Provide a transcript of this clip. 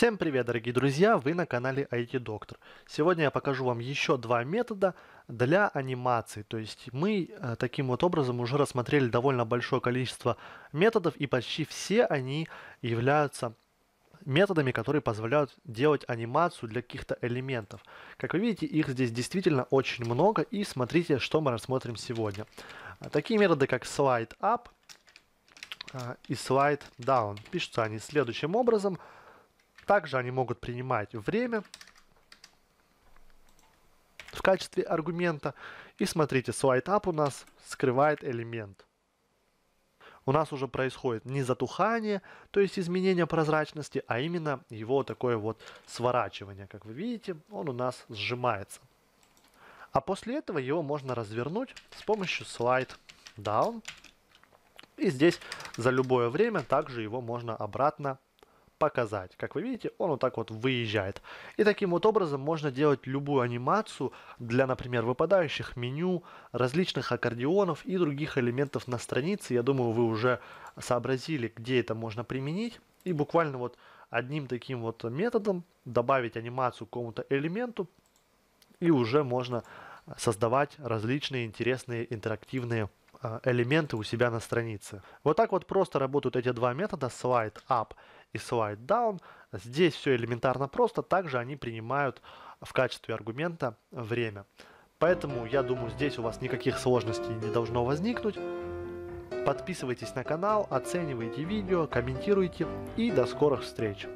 Всем привет, дорогие друзья! Вы на канале IT Доктор. Сегодня я покажу вам еще два метода для анимации. То есть мы э, таким вот образом уже рассмотрели довольно большое количество методов, и почти все они являются методами, которые позволяют делать анимацию для каких-то элементов. Как вы видите, их здесь действительно очень много, и смотрите, что мы рассмотрим сегодня. А, такие методы, как Slide Up э, и Slide Down, пишутся они следующим образом – также они могут принимать время в качестве аргумента. И смотрите, slide у нас скрывает элемент. У нас уже происходит не затухание, то есть изменение прозрачности, а именно его такое вот сворачивание. Как вы видите, он у нас сжимается. А после этого его можно развернуть с помощью слайд down. И здесь за любое время также его можно обратно показать. Как вы видите, он вот так вот выезжает. И таким вот образом можно делать любую анимацию для, например, выпадающих меню, различных аккордеонов и других элементов на странице. Я думаю, вы уже сообразили, где это можно применить. И буквально вот одним таким вот методом добавить анимацию к какому-то элементу, и уже можно создавать различные интересные интерактивные э, элементы у себя на странице. Вот так вот просто работают эти два метода slide up и slide down. Здесь все элементарно просто, также они принимают в качестве аргумента время. Поэтому я думаю, здесь у вас никаких сложностей не должно возникнуть. Подписывайтесь на канал, оценивайте видео, комментируйте и до скорых встреч!